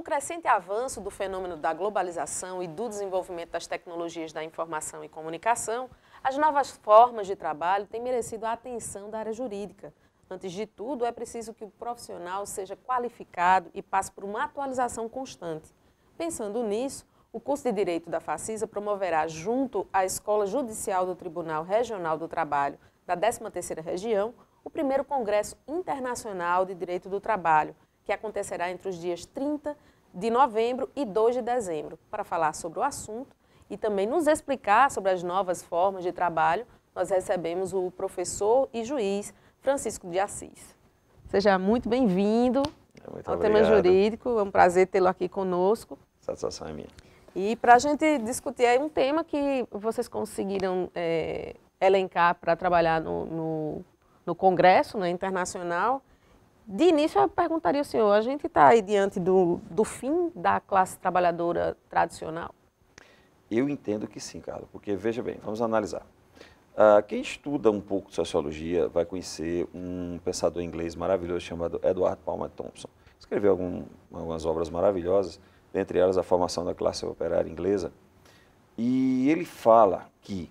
o crescente avanço do fenômeno da globalização e do desenvolvimento das tecnologias da informação e comunicação, as novas formas de trabalho têm merecido a atenção da área jurídica. Antes de tudo, é preciso que o profissional seja qualificado e passe por uma atualização constante. Pensando nisso, o curso de Direito da FACISA promoverá, junto à Escola Judicial do Tribunal Regional do Trabalho da 13ª Região, o primeiro Congresso Internacional de Direito do Trabalho, que acontecerá entre os dias 30 de novembro e 2 de dezembro, para falar sobre o assunto e também nos explicar sobre as novas formas de trabalho. Nós recebemos o professor e juiz Francisco de Assis. Seja muito bem-vindo é, ao obrigado. tema jurídico. É um prazer tê-lo aqui conosco. Satisfação é minha. E para a gente discutir aí um tema que vocês conseguiram é, elencar para trabalhar no, no, no Congresso né, Internacional, de início, eu perguntaria ao senhor: a gente está aí diante do, do fim da classe trabalhadora tradicional? Eu entendo que sim, Carla, porque veja bem, vamos analisar. Uh, quem estuda um pouco de sociologia vai conhecer um pensador inglês maravilhoso chamado Edward Palmer Thompson. Escreveu algum, algumas obras maravilhosas, dentre elas A Formação da Classe Operária Inglesa. E ele fala que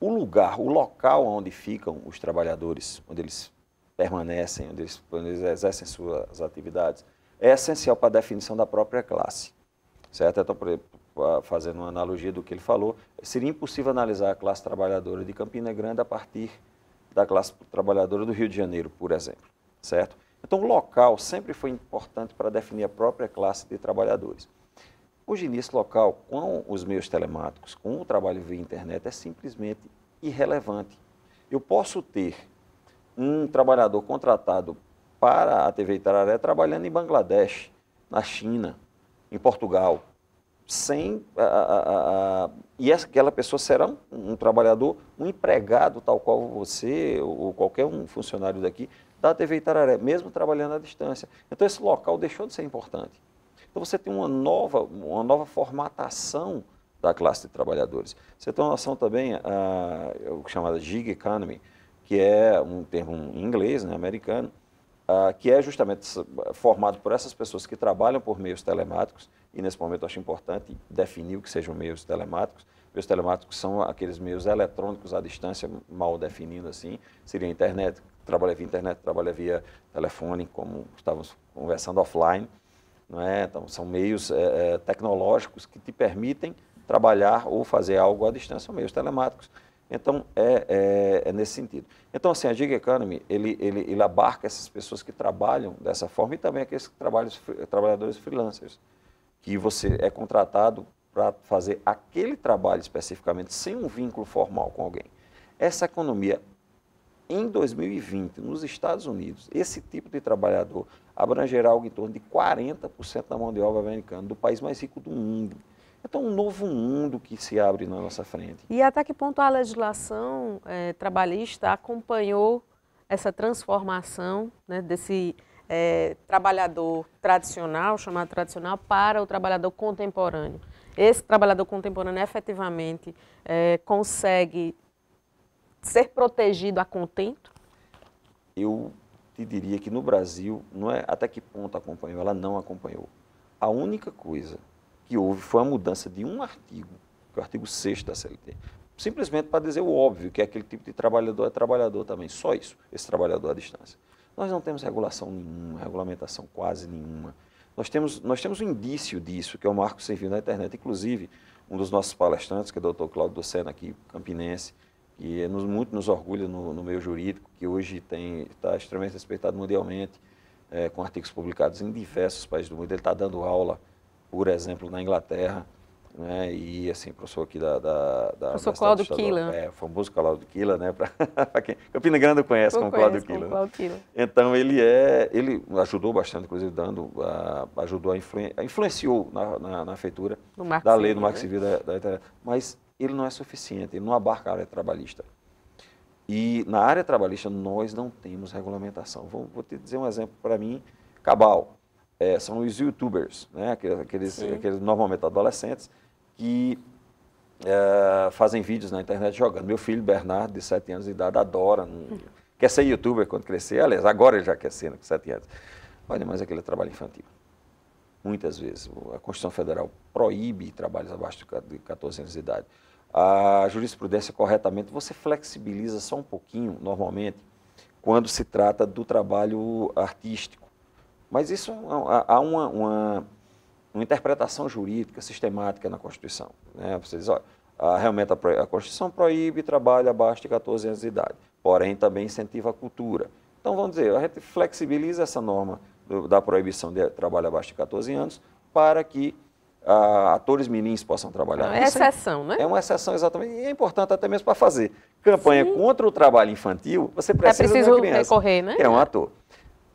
o lugar, o local onde ficam os trabalhadores, onde eles permanecem, onde eles, onde eles exercem suas atividades, é essencial para a definição da própria classe. Certo? Então, por exemplo, fazendo uma analogia do que ele falou, seria impossível analisar a classe trabalhadora de Campina Grande a partir da classe trabalhadora do Rio de Janeiro, por exemplo. Certo? Então, o local sempre foi importante para definir a própria classe de trabalhadores. Hoje, nesse local, com os meios telemáticos, com o trabalho via internet, é simplesmente irrelevante. Eu posso ter um trabalhador contratado para a TV Itararé trabalhando em Bangladesh, na China, em Portugal, sem a, a, a, e aquela pessoa será um, um, trabalhador, um empregado tal qual você ou qualquer um funcionário daqui da TV Itararé, mesmo trabalhando à distância. Então esse local deixou de ser importante. Então você tem uma nova, uma nova formatação da classe de trabalhadores. Você tem uma noção também, a, é chamada gig economy, que é um termo em inglês, né, americano, uh, que é justamente formado por essas pessoas que trabalham por meios telemáticos, e nesse momento acho importante definir o que sejam meios telemáticos. Meios telemáticos são aqueles meios eletrônicos à distância, mal definindo assim, seria a internet, trabalha via internet, trabalha via telefone, como estávamos conversando offline. Não é? Então, são meios é, tecnológicos que te permitem trabalhar ou fazer algo à distância, são meios telemáticos. Então, é, é, é, nesse sentido. Então, assim, a Gig Economy, ele, ele, ele abarca essas pessoas que trabalham dessa forma e também aqueles que trabalham, trabalhadores freelancers, que você é contratado para fazer aquele trabalho especificamente sem um vínculo formal com alguém. Essa economia, em 2020, nos Estados Unidos, esse tipo de trabalhador abrangerá algo em torno de 40% da mão de obra americana, do país mais rico do mundo. Então, é um novo mundo que se abre na nossa frente. E até que ponto a legislação é, trabalhista acompanhou essa transformação né, desse é, trabalhador tradicional, chamado tradicional, para o trabalhador contemporâneo? Esse trabalhador contemporâneo efetivamente é, consegue ser protegido a contento? Eu te diria que no Brasil, não é até que ponto acompanhou, ela não acompanhou. A única coisa que houve foi a mudança de um artigo, que é o artigo 6 da CLT, simplesmente para dizer o óbvio, que é aquele tipo de trabalhador é trabalhador também, só isso, esse trabalhador à distância. Nós não temos regulação nenhuma, regulamentação quase nenhuma. Nós temos, nós temos um indício disso, que é o Marco Civil na internet. Inclusive, um dos nossos palestrantes, que é o doutor Cláudio Docena, aqui, campinense, que é nos, muito nos orgulha no, no meio jurídico, que hoje está extremamente respeitado mundialmente, é, com artigos publicados em diversos países do mundo. Ele está dando aula por exemplo, na Inglaterra, né? E assim, professor aqui da. da, da professor Cláudio Quila. É, famoso Cláudio Quila, né? Pra, quem, Campina Grande conhece como Cláudio Quila. Então ele é. Ele ajudou bastante, inclusive, dando, a, ajudou a influen, influenciou na, na, na feitura da lei do Marco Civil né? da, da Itália. Mas ele não é suficiente, ele não abarca a área trabalhista. E na área trabalhista nós não temos regulamentação. Vou, vou te dizer um exemplo para mim, Cabal é, são os youtubers, né? aqueles, aqueles, aqueles normalmente adolescentes, que é, fazem vídeos na internet jogando. Meu filho, Bernardo, de 7 anos de idade, adora. Não, quer ser youtuber quando crescer. Aliás, agora ele já quer ser, né, com 7 anos. Olha, mas aquele trabalho infantil. Muitas vezes. A Constituição Federal proíbe trabalhos abaixo de 14 anos de idade. A jurisprudência, corretamente, você flexibiliza só um pouquinho, normalmente, quando se trata do trabalho artístico mas isso é há uma, uma, uma interpretação jurídica sistemática na Constituição. Né? Você diz, olha, realmente a, a Constituição proíbe trabalho abaixo de 14 anos de idade, porém também incentiva a cultura. Então, vamos dizer, a gente flexibiliza essa norma do, da proibição de trabalho abaixo de 14 anos para que atores mirins possam trabalhar. É uma exceção, né? É uma exceção, exatamente. E é importante até mesmo para fazer campanha Sim. contra o trabalho infantil, você precisa é preciso de uma criança. recorrer, né? É um ator.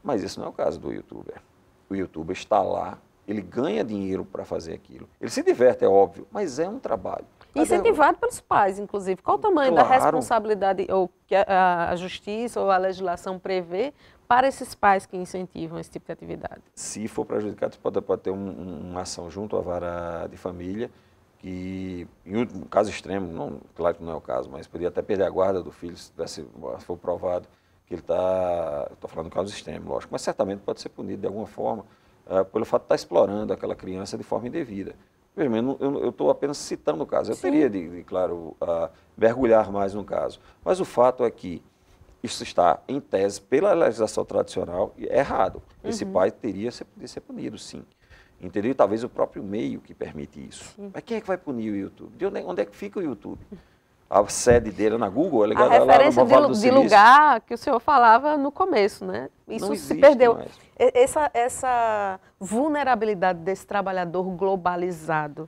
Mas isso não é o caso do youtuber. O youtuber está lá, ele ganha dinheiro para fazer aquilo. Ele se diverte, é óbvio, mas é um trabalho. Incentivado pelos pais, inclusive. Qual o tamanho claro. da responsabilidade ou que a, a justiça ou a legislação prevê para esses pais que incentivam esse tipo de atividade? Se for prejudicado, pode, pode ter um, uma ação junto à vara de família, que, em um caso extremo, não, claro que não é o caso, mas poderia até perder a guarda do filho se, tivesse, se for provado que ele está. Estou falando do caso extremo, lógico, mas certamente pode ser punido de alguma forma uh, pelo fato de estar tá explorando aquela criança de forma indevida. Veja eu estou apenas citando o caso. Eu Sim. teria de, de claro, uh, mergulhar mais no caso. Mas o fato é que isso está, em tese, pela legislação tradicional, é errado. Uhum. Esse uhum. pai teria de ser punido, sim. Entendeu? E Talvez o próprio meio que permite isso. Sim. Mas quem é que vai punir o YouTube? De onde, é, é que fica o YouTube? a sede dele na Google, é ligada a referência lá no de, de lugar que o senhor falava no começo, né? Isso se perdeu. Mais. Essa, essa vulnerabilidade desse trabalhador globalizado,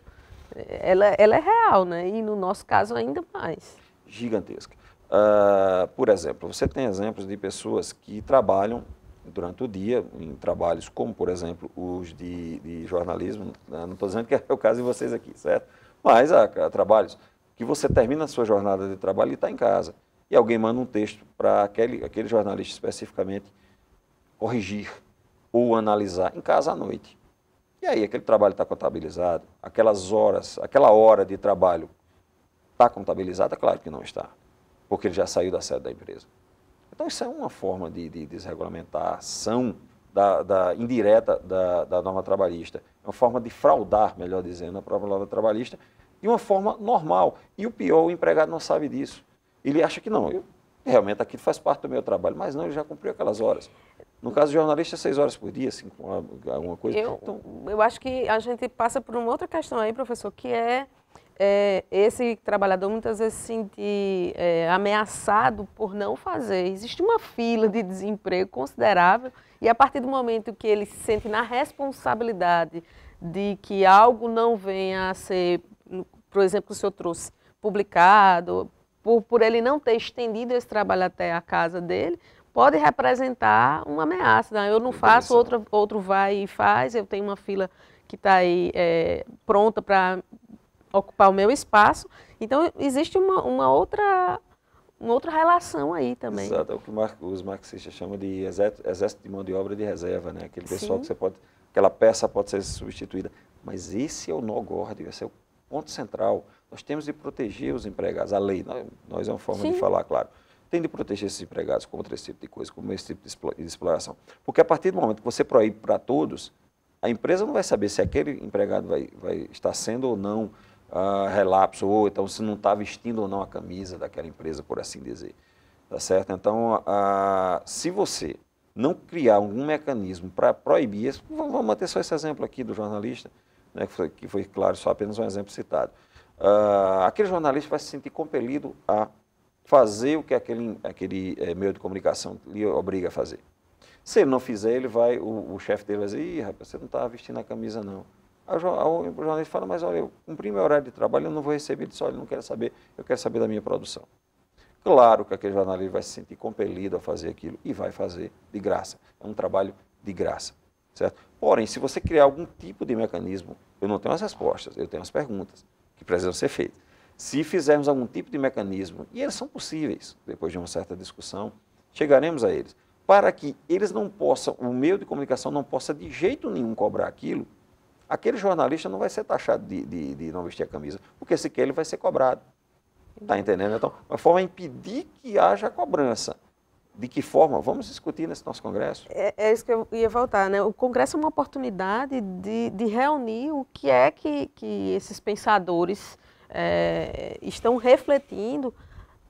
ela, ela é real, né? E no nosso caso ainda mais. Gigantesca. Uh, por exemplo, você tem exemplos de pessoas que trabalham durante o dia em trabalhos como, por exemplo, os de, de jornalismo. Né? Não estou dizendo que é o caso de vocês aqui, certo? Mas há, há trabalhos que você termina a sua jornada de trabalho e está em casa. E alguém manda um texto para aquele, aquele jornalista especificamente corrigir ou analisar em casa à noite. E aí, aquele trabalho está contabilizado? Aquelas horas, aquela hora de trabalho está contabilizada? Claro que não está, porque ele já saiu da sede da empresa. Então, isso é uma forma de, de da, da indireta da, da norma trabalhista. É uma forma de fraudar, melhor dizendo, a própria norma trabalhista, de uma forma normal. E o pior, o empregado não sabe disso. Ele acha que não, eu, realmente aquilo faz parte do meu trabalho, mas não, ele já cumpriu aquelas horas. No caso de jornalista, seis horas por dia, assim, alguma coisa. Eu, então, eu acho que a gente passa por uma outra questão aí, professor, que é, é esse trabalhador muitas vezes se sentir é, ameaçado por não fazer. Existe uma fila de desemprego considerável e a partir do momento que ele se sente na responsabilidade de que algo não venha a ser por exemplo, que o senhor trouxe, publicado, por, por ele não ter estendido esse trabalho até a casa dele, pode representar uma ameaça. Né? Eu não faço, outro, outro vai e faz, eu tenho uma fila que está aí é, pronta para ocupar o meu espaço. Então, existe uma, uma, outra, uma outra relação aí também. Exato, é o que os marxistas chamam de exército de mão de obra de reserva, né? Aquele pessoal Sim. que você pode... Aquela peça pode ser substituída. Mas esse é o nó górdio, esse é o ponto central. Nós temos de proteger os empregados, a lei, nós, é uma forma Sim. de falar, claro. Tem de proteger esses empregados contra esse tipo de coisa, como esse tipo de exploração. Porque a partir do momento que você proíbe para todos, a empresa não vai saber se aquele empregado vai, vai estar sendo ou não uh, relapso, ou então se não está vestindo ou não a camisa daquela empresa, por assim dizer. Tá certo? Então, uh, se você não criar algum mecanismo para proibir isso, vamos manter só esse exemplo aqui do jornalista, né, que, foi, que foi, claro, só apenas um exemplo citado. Uh, aquele jornalista vai se sentir compelido a fazer o que aquele, aquele é, meio de comunicação lhe obriga a fazer. Se ele não fizer, ele vai, o, o chefe dele vai dizer, Ih, rapaz, você não está vestindo a camisa, não. o jornalista fala, mas olha, eu cumpri meu horário de trabalho, eu não vou receber. Ele diz, olha, não quero saber, eu quero saber da minha produção. Claro que aquele jornalista vai se sentir compelido a fazer aquilo e vai fazer de graça. É um trabalho de graça, certo? Porém, se você criar algum tipo de mecanismo, eu não tenho as respostas, eu tenho as perguntas que precisam ser feitas. Se fizermos algum tipo de mecanismo, e eles são possíveis, depois de uma certa discussão, chegaremos a eles, para que eles não possam, o meio de comunicação não possa de jeito nenhum cobrar aquilo, aquele jornalista não vai ser taxado de, de, de não vestir a camisa, porque sequer ele vai ser cobrado. Está entendendo? Então, uma forma é impedir que haja cobrança de que forma? Vamos discutir nesse nosso Congresso. É, é, isso que eu ia voltar, né? O Congresso é uma oportunidade de, de reunir o que é que, que esses pensadores é, estão refletindo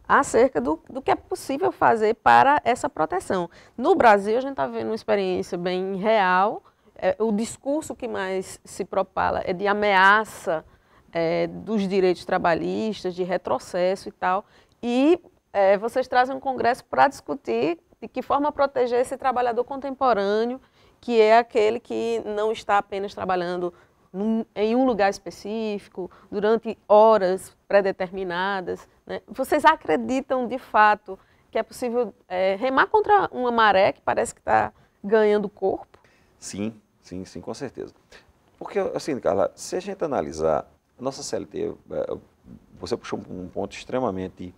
acerca do, do que é possível fazer para essa proteção. No Brasil, a gente está vendo uma experiência bem real. É, o discurso que mais se propala é de ameaça é, dos direitos trabalhistas, de retrocesso e tal. E é, vocês trazem um congresso para discutir de que forma proteger esse trabalhador contemporâneo, que é aquele que não está apenas trabalhando num, em um lugar específico, durante horas pré-determinadas. Né? Vocês acreditam de fato que é possível é, remar contra uma maré que parece que está ganhando corpo? Sim, sim, sim, com certeza. Porque, assim, Carla, se a gente analisar, a nossa CLT, é, você puxou um ponto extremamente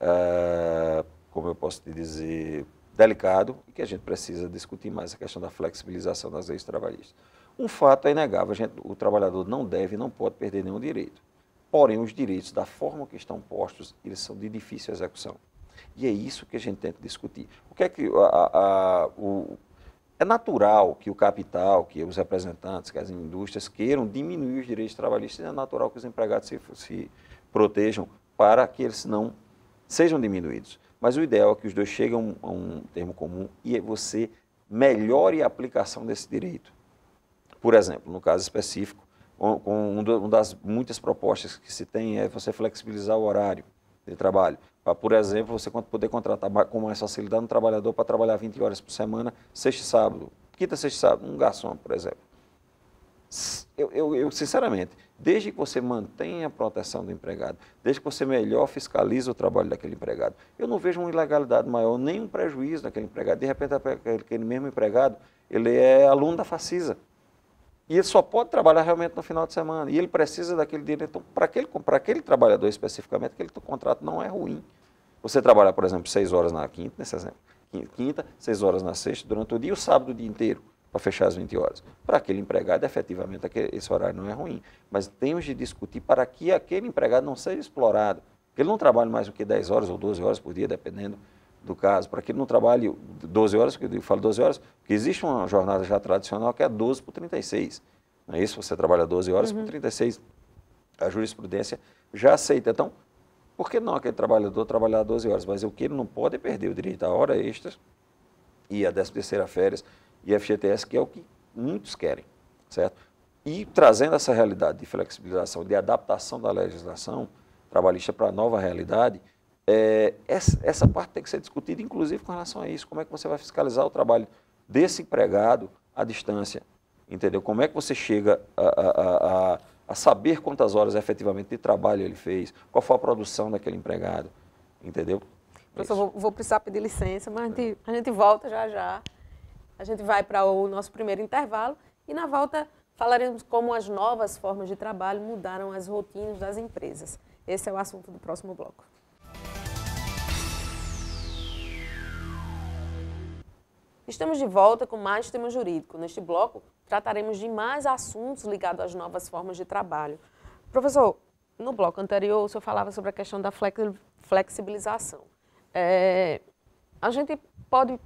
ah, como eu posso te dizer, delicado e que a gente precisa discutir mais a questão da flexibilização das leis trabalhistas. Um fato é inegável, gente, o trabalhador não deve e não pode perder nenhum direito. Porém, os direitos, da forma que estão postos, eles são de difícil execução. E é isso que a gente tenta discutir. O que é que a, a, o, é natural que o capital, que os representantes, que as indústrias queiram diminuir os direitos trabalhistas, é natural que os empregados se, se protejam para que eles não sejam diminuídos. Mas o ideal é que os dois cheguem a um, termo comum e você melhore a aplicação desse direito. Por exemplo, no caso específico, um, uma das muitas propostas que se tem é você flexibilizar o horário de trabalho. Para, por exemplo, você poder contratar com mais facilidade um trabalhador para trabalhar 20 horas por semana, sexta e sábado. Quinta, sexta e sábado, um garçom, por exemplo eu, eu, eu, sinceramente, desde que você mantenha a proteção do empregado, desde que você melhor fiscalize o trabalho daquele empregado, eu não vejo uma ilegalidade maior, nenhum prejuízo naquele empregado. De repente, aquele mesmo empregado, ele é aluno da Facisa. E ele só pode trabalhar realmente no final de semana. E ele precisa daquele dinheiro. Então, para aquele, para aquele trabalhador especificamente, aquele contrato não é ruim. Você trabalhar, por exemplo, seis horas na quinta, nesse exemplo, quinta, seis horas na sexta, durante o dia e o sábado o dia inteiro para fechar as 20 horas. Para aquele empregado, efetivamente, esse horário não é ruim, mas temos de discutir para que aquele empregado não seja explorado, que ele não trabalhe mais do que 10 horas ou 12 horas por dia, dependendo do caso, para que ele não trabalhe 12 horas, que eu falo 12 horas, porque existe uma jornada já tradicional que é 12 por 36. Não é isso? Você trabalha 12 horas uhum. por 36. A jurisprudência já aceita. Então, por que não aquele trabalhador trabalhar 12 horas? Mas o que ele não pode é perder o direito à hora extra e a 13 terceira férias e FGTS, que é o que muitos querem, certo? E trazendo essa realidade de flexibilização, de adaptação da legislação trabalhista para a nova realidade, é, essa, essa parte tem que ser discutida, inclusive com relação a isso. Como é que você vai fiscalizar o trabalho desse empregado à distância? Entendeu? Como é que você chega a, a, a, a saber quantas horas efetivamente de trabalho ele fez, qual foi a produção daquele empregado? Entendeu? Professor, é vou, vou precisar pedir licença, mas a gente, a gente volta já já. A gente vai para o nosso primeiro intervalo e na volta falaremos como as novas formas de trabalho mudaram as rotinas das empresas. Esse é o assunto do próximo bloco. Estamos de volta com mais tema jurídico. Neste bloco, trataremos de mais assuntos ligados às novas formas de trabalho. Professor, no bloco anterior, o senhor falava sobre a questão da flexibilização. É, a gente pode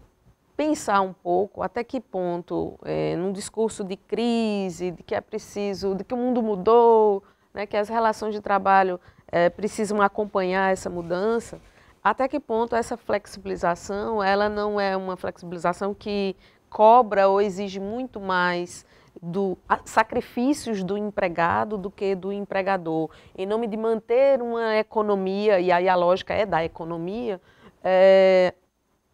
pensar um pouco até que ponto, é, num discurso de crise, de que é preciso, de que o mundo mudou, né, que as relações de trabalho é, precisam acompanhar essa mudança, até que ponto essa flexibilização, ela não é uma flexibilização que cobra ou exige muito mais do sacrifícios do empregado do que do empregador, em nome de manter uma economia, e aí a lógica é da economia, é,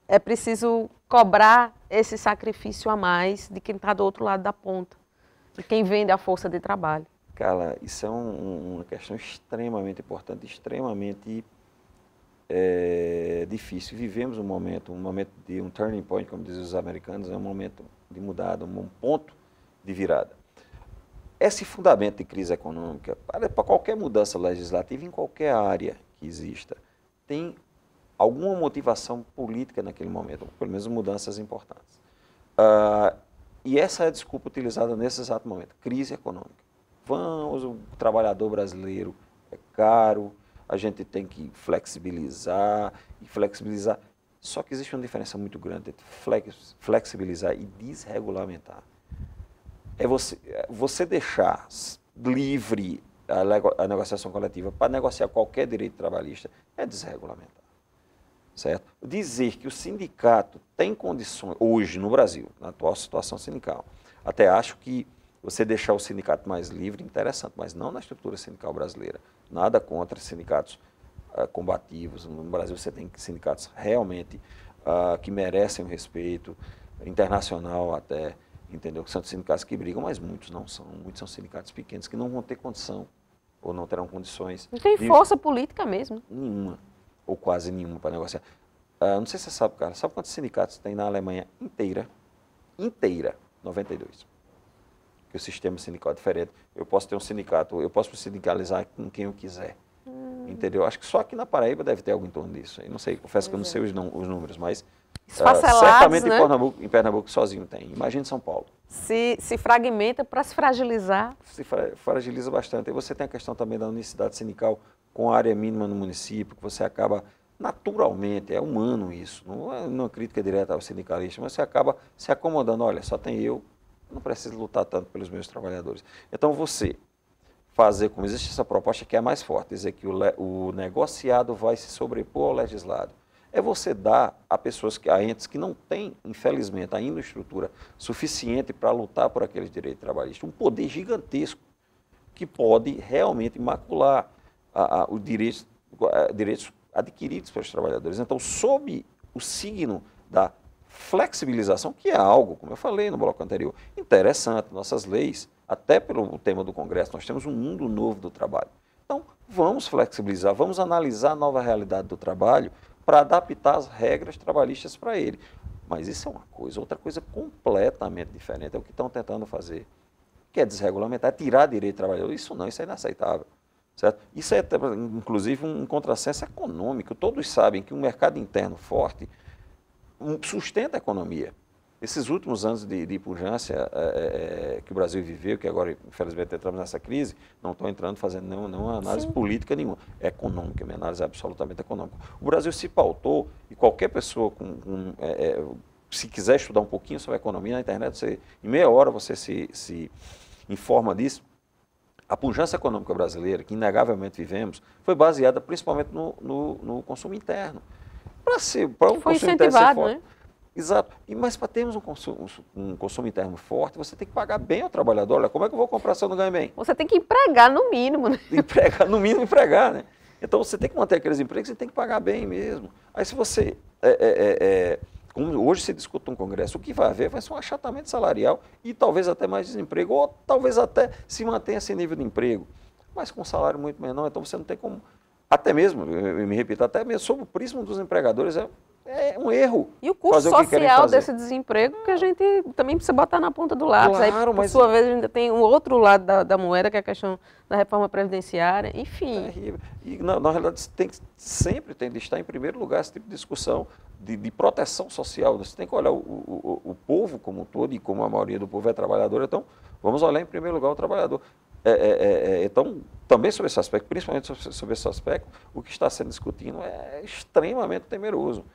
é preciso cobrar esse sacrifício a mais de quem está do outro lado da ponta, de quem vende a força de trabalho. Carla, isso é um, uma questão extremamente importante, extremamente é, difícil. Vivemos um momento, um momento de um turning point, como dizem os americanos, é um momento de mudada, um ponto de virada. Esse fundamento de crise econômica, para qualquer mudança legislativa em qualquer área que exista, tem alguma motivação política naquele momento, ou pelo menos mudanças importantes. Uh, e essa é a desculpa utilizada nesse exato momento, crise econômica. Vamos, o trabalhador brasileiro é caro, a gente tem que flexibilizar e flexibilizar. Só que existe uma diferença muito grande entre flexibilizar e desregulamentar. É você, você deixar livre a, a negociação coletiva para negociar qualquer direito trabalhista é desregulamentar certo? Dizer que o sindicato tem condições, hoje no Brasil, na atual situação sindical, até acho que você deixar o sindicato mais livre, interessante, mas não na estrutura sindical brasileira. Nada contra sindicatos uh, combativos. No Brasil você tem sindicatos realmente uh, que merecem o respeito, internacional até, entendeu? Que são sindicatos que brigam, mas muitos não são. Muitos são sindicatos pequenos que não vão ter condição ou não terão condições. Não tem de... força política mesmo. Nenhuma ou quase nenhuma para negociar. Ah, não sei se você sabe, cara, sabe quantos sindicatos tem na Alemanha inteira? Inteira, 92. Que o sistema sindical é diferente. Eu posso ter um sindicato, eu posso me sindicalizar com quem eu quiser. Hum. Entendeu? Acho que só aqui na Paraíba deve ter algo em torno disso. Eu não sei, confesso pois que eu não sei é. os, os números, mas ah, Esfacelados, uh, certamente né? em, Pernambuco, em Pernambuco sozinho tem. Imagina São Paulo. Se, se fragmenta para se fragilizar. Se fra fragiliza bastante. E você tem a questão também da unicidade sindical com a área mínima no município, que você acaba naturalmente, é humano isso, não é uma crítica direta ao sindicalista, mas você acaba se acomodando, olha, só tem eu, não preciso lutar tanto pelos meus trabalhadores. Então você fazer como existe essa proposta que é mais forte, dizer que o, o negociado vai se sobrepor ao legislado. É você dar a pessoas, que, a entes que não têm, infelizmente, ainda estrutura suficiente para lutar por aqueles direitos trabalhistas, um poder gigantesco que pode realmente macular a, a, direitos, a, direitos adquiridos pelos trabalhadores. Então, sob o signo da flexibilização, que é algo, como eu falei no bloco anterior, interessante, nossas leis, até pelo tema do Congresso, nós temos um mundo novo do trabalho. Então, vamos flexibilizar, vamos analisar a nova realidade do trabalho para adaptar as regras trabalhistas para ele. Mas isso é uma coisa, outra coisa completamente diferente é o que estão tentando fazer, que é desregulamentar, é tirar direito do trabalhador. Isso não, isso é inaceitável. Certo? Isso é, inclusive, um contrassenso econômico. Todos sabem que um mercado interno forte sustenta a economia. Esses últimos anos de, de pujança é, é, é, que o Brasil viveu, que agora, infelizmente, entramos nessa crise, não estou entrando fazendo nenhuma, nenhuma análise Sim. política nenhuma. É econômica, minha análise é absolutamente econômica. O Brasil se pautou, e qualquer pessoa com, com é, é se quiser estudar um pouquinho sobre economia na internet, você, em meia hora você se, se informa disso, a pujança econômica brasileira, que inegavelmente vivemos, foi baseada principalmente no, no, no consumo interno. Para ser, um foi consumo interno ser forte. Né? Exato. E, mas para termos um consumo, um consumo interno forte, você tem que pagar bem ao trabalhador. Olha, como é que eu vou comprar se eu não ganho bem? Você tem que empregar no mínimo, né? Empregar, no mínimo empregar, né? Então você tem que manter aqueles empregos e tem que pagar bem mesmo. Aí se você é, é, é, é como hoje se discute um congresso, o que vai haver vai ser um achatamento salarial e talvez até mais desemprego, ou talvez até se mantenha esse nível de emprego, mas com um salário muito menor, então você não tem como. Até mesmo, eu me repito, até mesmo sob o prisma dos empregadores, é é um erro. E o custo social que desse desemprego que a gente também precisa botar na ponta do lápis. Claro, Aí, por mas... sua vez, ainda tem um outro lado da, da, moeda, que é a questão da reforma previdenciária, enfim. É terrível. E, na, na realidade, tem, sempre tem de estar em primeiro lugar esse tipo de discussão de, de proteção social. Você tem que olhar o, o, o, povo como um todo, e como a maioria do povo é trabalhador, então vamos olhar em primeiro lugar o trabalhador. É, é, é, é então, também sobre esse aspecto, principalmente sobre, sobre esse aspecto, o que está sendo discutido é extremamente temeroso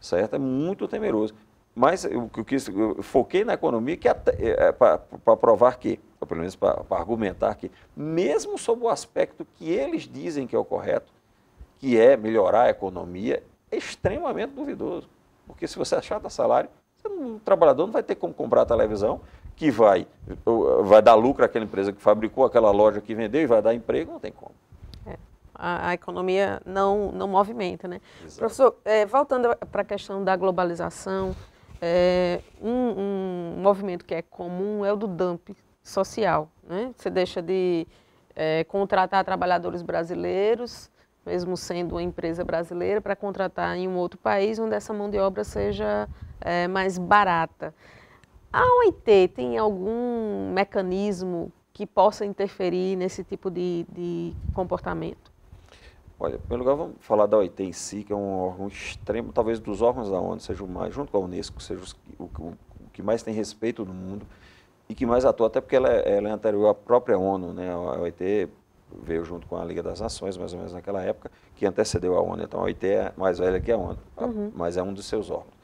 certo? É muito temeroso. Mas eu, eu, eu foquei na economia que é, é para provar que, ou pelo menos para argumentar que, mesmo sob o aspecto que eles dizem que é o correto, que é melhorar a economia, é extremamente duvidoso. Porque se você achata salário, o trabalhador não vai ter como comprar a televisão, que vai, vai dar lucro àquela empresa que fabricou, aquela loja que vendeu e vai dar emprego, não tem como a, a economia não, não movimenta. Né? Professor, é, voltando para a questão da globalização, é, um, um, movimento que é comum é o do dumping social. Né? Você deixa de é, contratar trabalhadores brasileiros, mesmo sendo uma empresa brasileira, para contratar em um outro país onde essa mão de obra seja é, mais barata. A OIT tem algum mecanismo que possa interferir nesse tipo de, de comportamento? Olha, em primeiro lugar, vamos falar da OIT em si, que é um órgão extremo, talvez dos órgãos da ONU, seja o mais, junto com a Unesco, seja o, o, o que mais tem respeito no mundo e que mais atua, até porque ela, é, ela é anterior à própria ONU, né? A OIT veio junto com a Liga das Nações, mais ou menos naquela época, que antecedeu a ONU. Então a OIT é mais velha que a ONU, uhum. mas é um dos seus órgãos.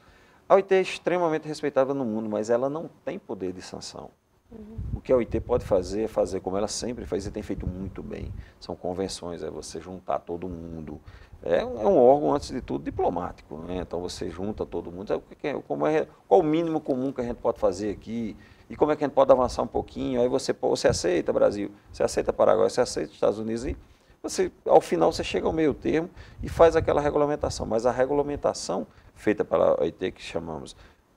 A OIT é extremamente respeitada no mundo, mas ela não tem poder de sanção. Uhum. O que a OIT pode fazer é fazer como ela sempre fez e tem feito muito bem. São convenções, é você juntar todo mundo. É um, é um órgão, antes de tudo, diplomático. Né? Então você junta todo mundo. Sabe é é, como é, qual o mínimo comum que a gente pode fazer aqui? E como é que a gente pode avançar um pouquinho? Aí você, você aceita Brasil, você aceita Paraguai, você aceita Estados Unidos e você, ao final você chega ao meio termo e faz aquela regulamentação. Mas a regulamentação feita pela OIT, que chamamos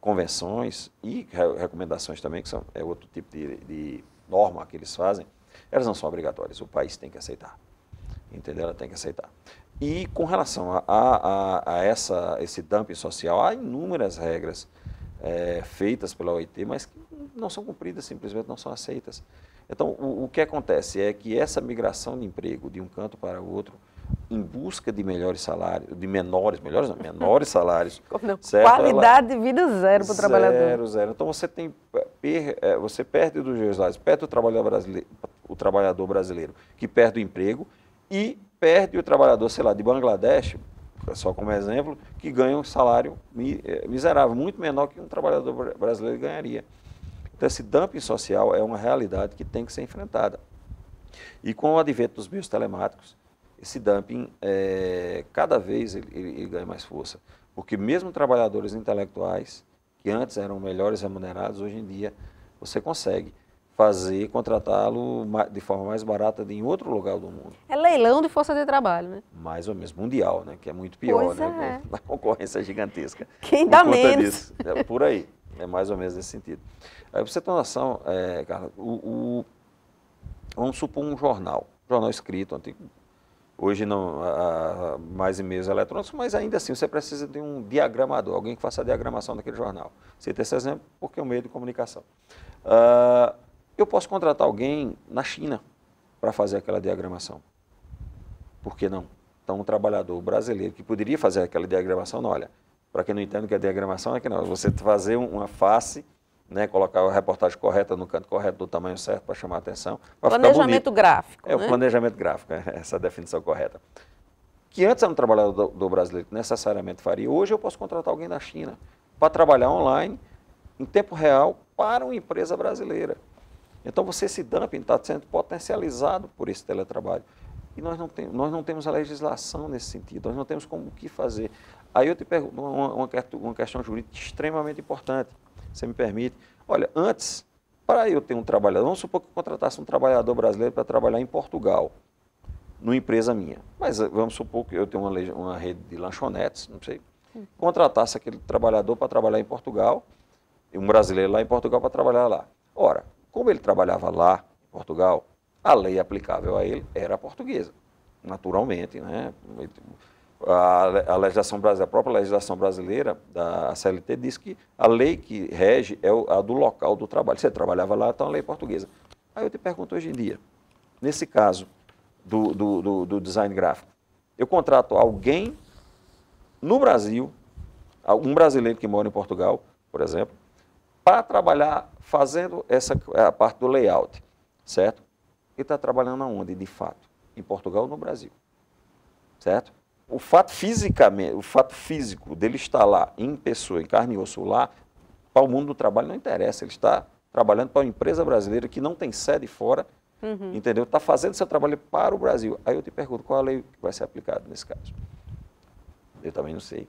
convenções e recomendações também, que são, é outro tipo de, de norma que eles fazem, elas não são obrigatórias, o país tem que aceitar. Entendeu? Ela tem que aceitar. E com relação a, a, a essa, esse dumping social, há inúmeras regras é, feitas pela OIT, mas que não são cumpridas, simplesmente não são aceitas. Então, o, o que acontece é que essa migração de emprego de um canto para o outro em busca de melhores salários, de menores, melhores não, menores salários. certo? Qualidade Ela, de vida zero para o trabalhador. Zero, zero. Então você tem é, é, você perde dos dois lados, perde o trabalhador brasileiro, o trabalhador brasileiro que perde o emprego e perde o trabalhador, sei lá, de Bangladesh, só como exemplo, que ganha um salário é, miserável, muito menor que um trabalhador brasileiro ganharia. Então esse dumping social é uma realidade que tem que ser enfrentada. E com o advento dos meios telemáticos, esse dumping, é, cada vez ele, ele, ele ganha mais força. Porque mesmo trabalhadores intelectuais, que antes eram melhores remunerados, hoje em dia você consegue fazer, contratá-lo de forma mais barata em outro lugar do mundo. É leilão de força de trabalho, né? Mais ou menos, mundial, né? Que é muito pior, pois né? É. A concorrência é gigantesca. Quem dá menos. Disso. É por aí. É mais ou menos nesse sentido. Aí você tem uma noção, é, Carla, o, o, vamos supor um jornal, jornal escrito, um antigo, Hoje não, a, a mais e-mails eletrônicos, mas ainda assim você precisa de um diagramador, alguém que faça a diagramação daquele jornal. Citei esse exemplo porque é um meio de comunicação. Uh, eu posso contratar alguém na China para fazer aquela diagramação. Por que não? Então, um trabalhador brasileiro que poderia fazer aquela diagramação, não, olha, para quem não entende o que é diagramação, é que não, você fazer uma face né, colocar a reportagem correta no canto correto, do tamanho certo para chamar a atenção. É, né? Planejamento gráfico. É né? o planejamento gráfico, essa definição correta. Que antes era um trabalhador do, do brasileiro que necessariamente faria, hoje eu posso contratar alguém da China para trabalhar online, em tempo real, para uma empresa brasileira. Então, você, se dumping está sendo potencializado por esse teletrabalho. E nós não, tem, nós não temos a legislação nesse sentido, nós não temos como o que fazer. Aí eu te pergunto uma, uma questão jurídica extremamente importante. Você me permite? Olha, antes, para eu ter um trabalhador, vamos supor que eu contratasse um trabalhador brasileiro para trabalhar em Portugal, numa empresa minha. Mas eh, vamos supor que eu tenho uma, uma rede de lanchonetes, não sei. Hum. Contratasse aquele trabalhador para trabalhar em Portugal, um brasileiro lá em Portugal para trabalhar lá. Ora, como ele trabalhava lá, em Portugal, a lei aplicável a ele era portuguesa, naturalmente, né? a, a, legislação brasileira, a própria legislação brasileira, da CLT, diz que a lei que rege é a do local do trabalho. Você trabalhava lá, então a lei é portuguesa. Aí eu te pergunto hoje em dia, nesse caso do, do, do, do design gráfico, eu contrato alguém no Brasil, um brasileiro que mora em Portugal, por exemplo, para trabalhar fazendo essa a parte do layout, certo? E está trabalhando aonde, de fato? Em Portugal ou no Brasil, certo? o fato fisicamente, o fato físico dele estar lá em pessoa, em carne e osso lá, para o mundo do trabalho não interessa. Ele está trabalhando para uma empresa brasileira que não tem sede fora, uhum. entendeu? Está fazendo seu trabalho para o Brasil. Aí eu te pergunto, qual a lei que vai ser aplicada nesse caso? Eu também não sei.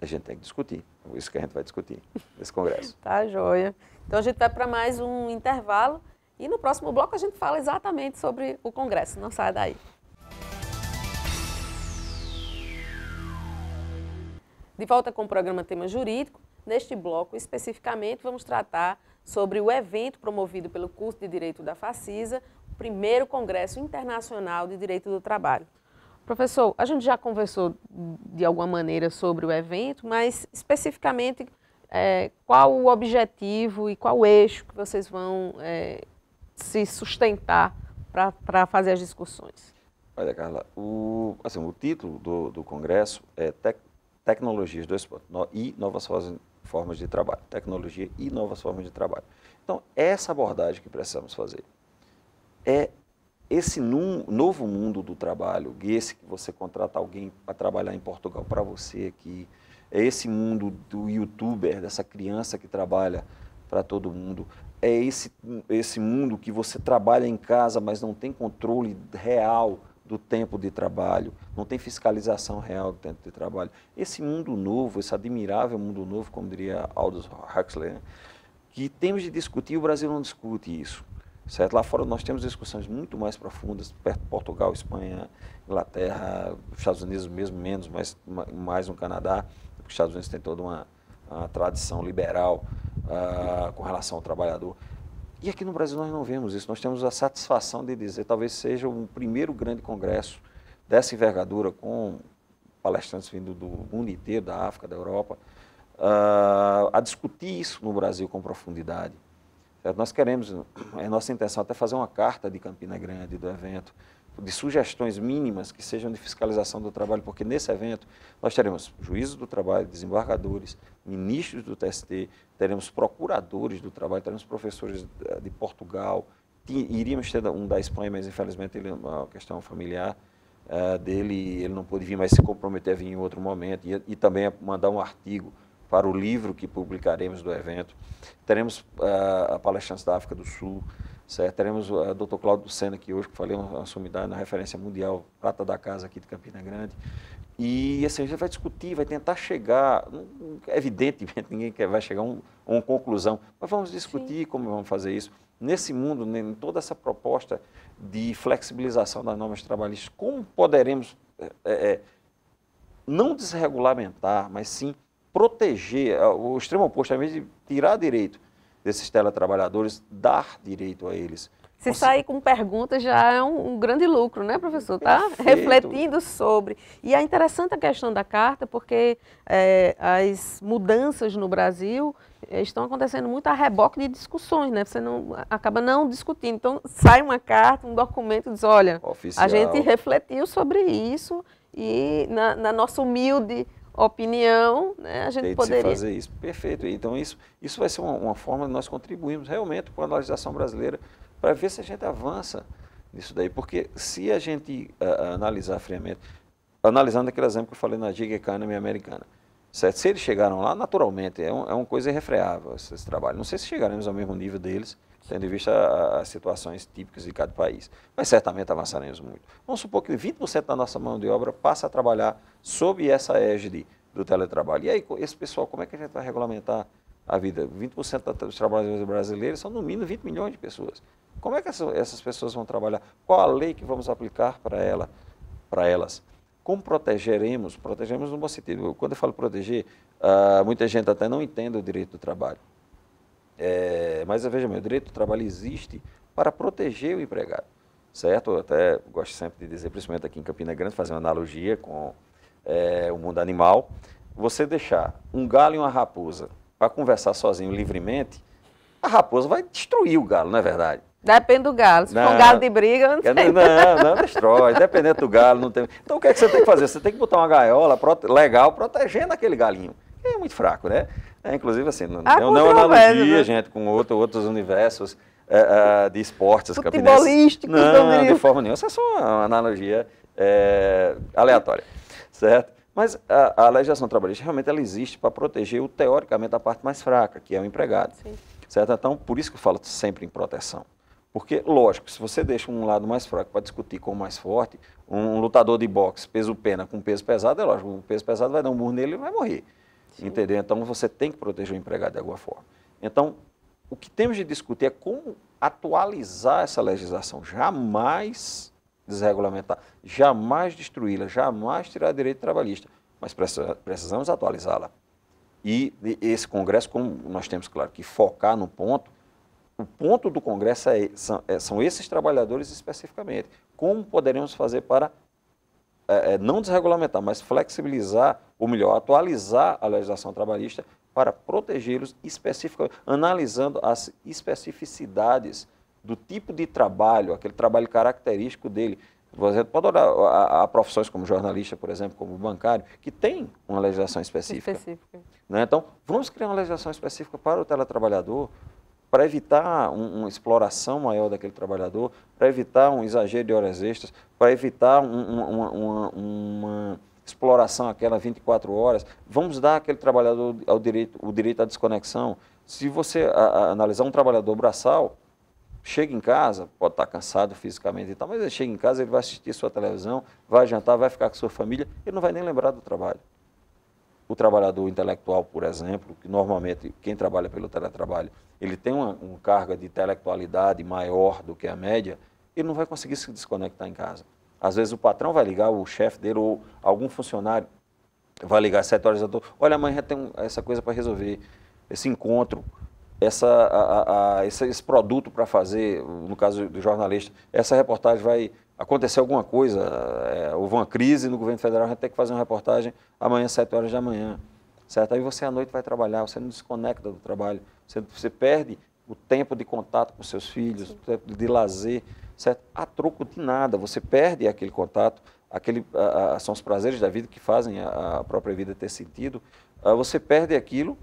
A gente tem que discutir. É isso que a gente vai discutir nesse congresso. tá joia. Então a gente vai para mais um intervalo e no próximo bloco a gente fala exatamente sobre o congresso. Não sai daí. De volta com o programa Tema Jurídico, neste bloco especificamente vamos tratar sobre o evento promovido pelo curso de Direito da Facisa, o primeiro Congresso Internacional de Direito do Trabalho. Professor, a gente já conversou de alguma maneira sobre o evento, mas especificamente é, qual o objetivo e qual o eixo que vocês vão é, se sustentar para fazer as discussões? Olha, Carla, o, assim, o título do, do congresso é Tecnologias dois pontos, no, e novas formas de trabalho. Tecnologia e novas formas de trabalho. Então, essa abordagem que precisamos fazer é esse num, novo mundo do trabalho, esse que você contrata alguém para trabalhar em Portugal para você aqui, é esse mundo do youtuber, dessa criança que trabalha para todo mundo, é esse, esse mundo que você trabalha em casa, mas não tem controle real do tempo de trabalho, não tem fiscalização real do tempo de trabalho. Esse mundo novo, esse admirável mundo novo, como diria Aldous Huxley, né? que temos de discutir, o Brasil não discute isso. Certo? Lá fora nós temos discussões muito mais profundas, perto de Portugal, Espanha, Inglaterra, Estados Unidos mesmo menos, mas mais no Canadá, porque os Estados Unidos tem toda uma, uma tradição liberal uh, com relação ao trabalhador. E aqui no Brasil nós não vemos isso. Nós temos a satisfação de dizer, talvez seja o primeiro grande congresso dessa envergadura, com palestrantes vindo do mundo inteiro, da África, da Europa, uh, a discutir isso no Brasil com profundidade. Certo? Nós queremos, é nossa intenção até fazer uma carta de Campina Grande do evento, de sugestões mínimas que sejam de fiscalização do trabalho, porque nesse evento nós teremos juízes do trabalho, desembargadores, ministros do TST, teremos procuradores do trabalho, teremos professores eh, de Portugal, iríamos ter um da Espanha, mas infelizmente ele, é uma questão familiar uh, dele, ele não pôde vir, mas se comprometer a vir em outro momento, e, e também mandar um artigo para o livro que publicaremos do evento. Teremos uh, palestrantes da África do Sul, Certo? Teremos o eh, Dr. Cláudio Senna aqui hoje, que falei uma sumidade na referência mundial, prata da casa aqui de Campina Grande. E assim, a gente vai discutir, vai tentar chegar, é evidentemente ninguém quer, vai chegar a um, uma conclusão, mas vamos discutir Sim. como vamos fazer isso. Nesse mundo, né, em toda essa proposta de flexibilização das normas trabalhistas, como poderemos é, é, não desregulamentar, mas sim proteger, o extremo oposto, ao invés de tirar direito desses teletrabalhadores, dar direito a eles. Se Cons... sair com perguntas já é um, um grande lucro, né, professor? Tá Perfeito. refletindo sobre. E é interessante a questão da carta, porque é, as mudanças no Brasil eh, estão acontecendo muito a reboque de discussões, né? Você não acaba não discutindo. Então sai uma carta, um documento, diz, olha, Oficial. a gente refletiu sobre isso e na, na nossa humilde opinião, né, a gente Tem poderia... fazer isso. Perfeito. Então, isso, isso vai ser uma, uma forma de nós contribuirmos realmente com a analisação brasileira para ver se a gente avança nisso daí. Porque se a gente uh, analisar friamente, analisando aquele exemplo que eu falei na Gig Economy americana, certo? se eles chegaram lá, naturalmente, é, um, é uma coisa irrefreável esse, esse trabalho. Não sei se chegaremos ao mesmo nível deles, tendo em vista as situações típicas de cada país. Mas certamente avançaremos muito. Vamos supor que 20% da nossa mão de obra passa a trabalhar sob essa égide do teletrabalho. E aí, esse pessoal, como é que a gente vai regulamentar a vida? 20% dos trabalhadores brasileiros são, no mínimo, 20 milhões de pessoas. Como é que essas pessoas vão trabalhar? Qual a lei que vamos aplicar para ela, para elas? Como protegeremos? Protegemos no bom sentido. Quando eu falo proteger, ah, muita gente até não entende o direito do trabalho. É, mas veja bem, o direito do trabalho existe para proteger o empregado, certo? Eu até gosto sempre de dizer, principalmente aqui em Campina Grande, fazer uma analogia com é, o mundo animal. Você deixar um galo e uma raposa para conversar sozinho livremente, a raposa vai destruir o galo, não é verdade? Depende do galo. Se não, for um galo de briga, não sei. Não, não, destrói. Dependendo do galo, não tem. Então o que, é que você tem que fazer? Você tem que botar uma gaiola legal protegendo aquele galinho é muito fraco, né? É, inclusive, assim, não, não, não analogia, né? gente, com outro, outros universos é, é, de esportes. Futebolísticos. Não, não de forma nenhuma. Isso é só uma analogia é, aleatória, certo? Mas a, a, legislação trabalhista realmente ela existe para proteger, o, teoricamente, a parte mais fraca, que é o empregado. Sim. Certo? Então, por isso que eu falo sempre em proteção. Porque, lógico, se você deixa um lado mais fraco para discutir com o mais forte, um lutador de boxe, peso pena com peso pesado, é lógico, o peso pesado vai dar um burro nele e vai morrer. Sim. Entendeu? Então você tem que proteger o empregado de alguma forma. Então, o que temos de discutir é como atualizar essa legislação, jamais desregulamentar, jamais destruí-la, jamais tirar direito trabalhista, mas precisamos atualizá-la. E esse Congresso, como nós temos, claro, que focar no ponto, o ponto do Congresso é, são, é, são esses trabalhadores especificamente. Como poderemos fazer para é, é, não desregulamentar, mas flexibilizar, ou melhor, atualizar a legislação trabalhista para protegê-los especificamente, analisando as especificidades do tipo de trabalho, aquele trabalho característico dele. Você pode olhar a, a profissões como jornalista, por exemplo, como bancário, que tem uma legislação específica. específica. Né? Então, vamos criar uma legislação específica para o teletrabalhador, para evitar um, uma exploração maior daquele trabalhador, para evitar um exagero de horas extras, para evitar um, uma, uma, uma, exploração aquela 24 horas. Vamos dar àquele trabalhador ao direito, o direito à desconexão. Se você a, a, analisar um trabalhador braçal, chega em casa, pode estar cansado fisicamente e tal, mas ele chega em casa, ele vai assistir sua televisão, vai jantar, vai ficar com sua família, ele não vai nem lembrar do trabalho o trabalhador intelectual, por exemplo, que normalmente quem trabalha pelo teletrabalho, ele tem uma, uma carga de intelectualidade maior do que a média, ele não vai conseguir se desconectar em casa. Às vezes o patrão vai ligar, o chefe dele ou algum funcionário vai ligar às horas da olha, amanhã tem essa coisa para resolver, esse encontro, essa, a, a, a, esse, esse, produto para fazer, no caso do jornalista, essa reportagem vai acontecer alguma coisa, é, houve uma crise no governo federal, a gente tem que fazer uma reportagem amanhã, 7 horas da manhã. Certo? Aí você à noite vai trabalhar, você não desconecta do trabalho, você, você perde o tempo de contato com seus filhos, o tempo de lazer, certo? A troco de nada, você perde aquele contato, aquele, a, a, são os prazeres da vida que fazem a, a própria vida ter sentido. Ah, você perde aquilo,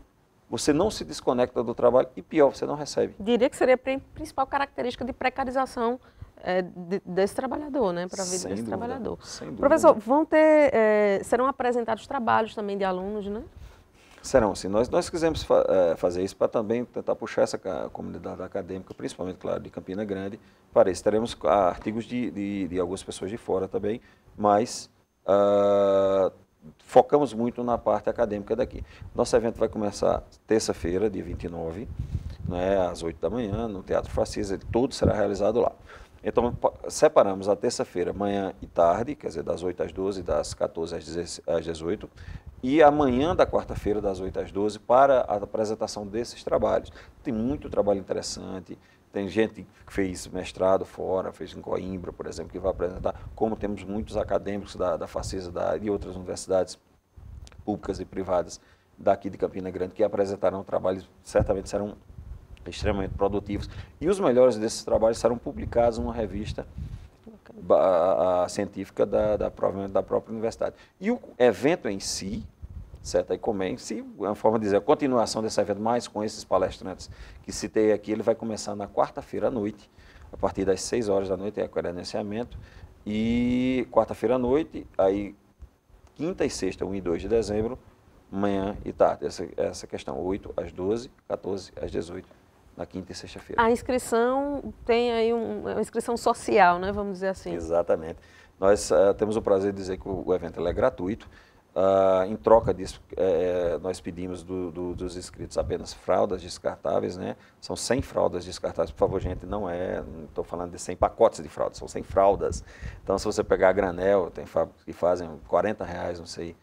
você não se desconecta do trabalho e pior, você não recebe. Diria que seria a principal característica de precarização é, desse trabalhador, né? Para a vida sem desse dúvida, trabalhador. Professor, vão ter, é, serão apresentados trabalhos também de alunos, né? Serão, sim. Nós, nós quisemos fa é, fazer isso para também tentar puxar essa comunidade acadêmica, principalmente, claro, de Campina Grande, para isso. Teremos ah, artigos de, de, de algumas pessoas de fora também, mas uh, focamos muito na parte acadêmica daqui. Nosso evento vai começar terça-feira, dia 29, né, às 8 da manhã, no Teatro Facisa, Tudo será realizado lá. Então, separamos a terça-feira, manhã e tarde, quer dizer, das 8 às 12, das 14 às 18, e amanhã da quarta-feira, das 8 às 12, para a apresentação desses trabalhos. Tem muito trabalho interessante, tem gente que fez mestrado fora, fez em Coimbra, por exemplo, que vai apresentar, como temos muitos acadêmicos da, da FACESA da, e outras universidades públicas e privadas daqui de Campina Grande que apresentarão trabalhos, certamente serão extremamente produtivos. E os melhores desses trabalhos serão publicados numa revista a, a científica da, da, da, própria universidade. E o evento em si, certo? Aí como é, si, é uma forma de dizer, a continuação desse evento, mais com esses palestrantes que citei aqui, ele vai começar na quarta-feira à noite, a partir das 6 horas da noite, é o credenciamento, e quarta-feira à noite, aí quinta e sexta, 1 e 2 de dezembro, manhã e tarde. Essa, essa questão, 8 às 12, 14 às 18 na quinta e sexta-feira. A inscrição tem aí um, é uma inscrição social, né? Vamos dizer assim. Exatamente. Nós uh, temos o prazer de dizer que o, evento é gratuito. Uh, em troca disso, eh, eh, nós pedimos do, do, dos inscritos apenas fraldas descartáveis, né? São 100 fraldas descartáveis, por favor, gente, não é, estou falando de 100 pacotes de fraldas, são 100 fraldas. Então, se você pegar a granel, tem fábricas que fazem 40 reais, não sei,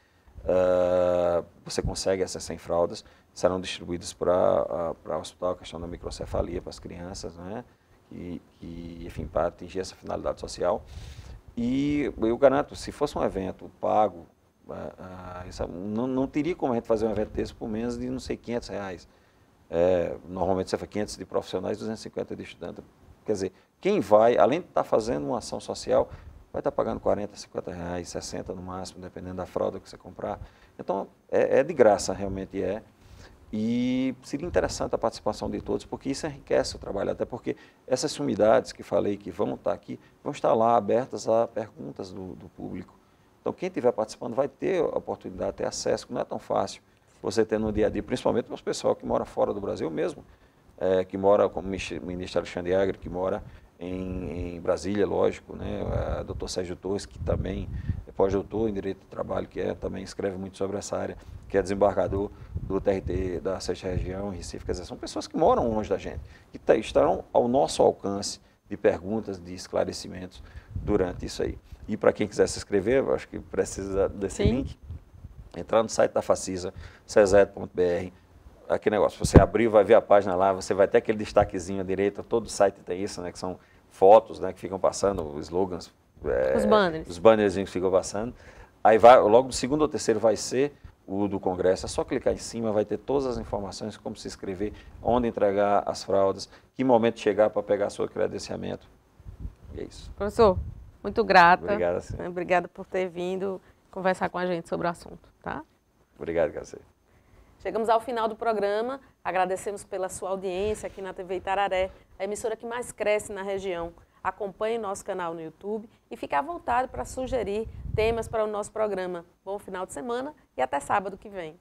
Uh, você consegue essas 100 fraldas, serão distribuídas para o ah, hospital, a questão da microcefalia para as crianças, né? E, e enfim, para atingir essa finalidade social. E eu garanto, se fosse um evento pago, uh, uh, não, não, teria como a gente fazer um evento desse por menos de, não sei, 500 reais. É, normalmente você faz 500 de profissionais, 250 de estudante. Quer dizer, quem vai, além de estar tá fazendo uma ação social, vai estar pagando 40, 50 reais, 60 no máximo, dependendo da fralda que você comprar. Então, é, é de graça, realmente é. E seria interessante a participação de todos, porque isso enriquece o trabalho, até porque essas unidades que falei que vão estar aqui, vão estar lá abertas a perguntas do, do público. Então, quem estiver participando vai ter a oportunidade, ter acesso, que não é tão fácil você ter no dia a dia, principalmente para os pessoal que mora fora do Brasil mesmo, é, que mora, como o ministro Alexandre Agri, que mora em, em Brasília, lógico, né? A Sérgio Torres, que também é pós-doutor em Direito do Trabalho, que é, também escreve muito sobre essa área, que é desembargador do TRT da Sexta Região, Recife, quer dizer, são pessoas que moram longe da gente, que tá, estarão ao nosso alcance de perguntas, de esclarecimentos durante isso aí. E para quem quiser se inscrever, acho que precisa desse Sim. link, entrar no site da Facisa, cesed.br, aquele negócio, você abrir, vai ver a página lá, você vai ter aquele destaquezinho à direita, todo site tem isso, né, que são fotos né, que ficam passando, slogans. É, os banners. Os banners que ficam passando. Aí vai, logo do segundo ou terceiro vai ser o do Congresso. É só clicar em cima, vai ter todas as informações, como se inscrever, onde entregar as fraldas que momento chegar para pegar seu credenciamento. E é isso. Professor, muito grata. Obrigada, sim. Obrigada por ter vindo conversar com a gente sobre o assunto, tá? Obrigado, Cacete. Chegamos ao final do programa. Agradecemos pela sua audiência aqui na TV Itararé, a emissora que mais cresce na região. Acompanhe nosso canal no YouTube e fique à vontade para sugerir temas para o nosso programa. Bom final de semana e até sábado que vem.